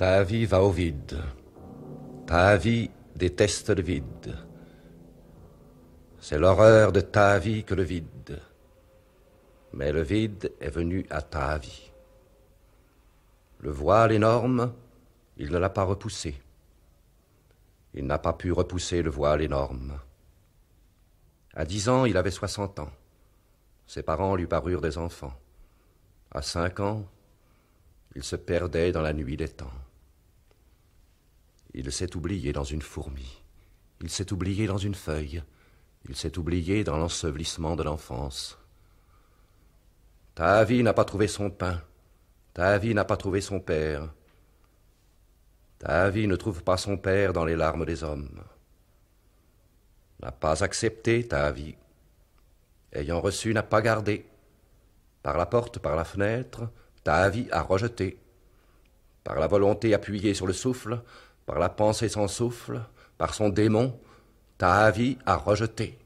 Ta vie va au vide. Ta vie déteste le vide. C'est l'horreur de ta vie que le vide. Mais le vide est venu à ta vie. Le voile énorme, il ne l'a pas repoussé. Il n'a pas pu repousser le voile énorme. À dix ans, il avait soixante ans. Ses parents lui parurent des enfants. À cinq ans, il se perdait dans la nuit des temps. Il s'est oublié dans une fourmi. Il s'est oublié dans une feuille. Il s'est oublié dans l'ensevelissement de l'enfance. Ta vie n'a pas trouvé son pain. Ta vie n'a pas trouvé son père. Ta vie ne trouve pas son père dans les larmes des hommes. N'a pas accepté ta vie. Ayant reçu, n'a pas gardé. Par la porte, par la fenêtre, ta vie a rejeté. Par la volonté appuyée sur le souffle, par la pensée sans souffle, par son démon, ta vie à rejeté.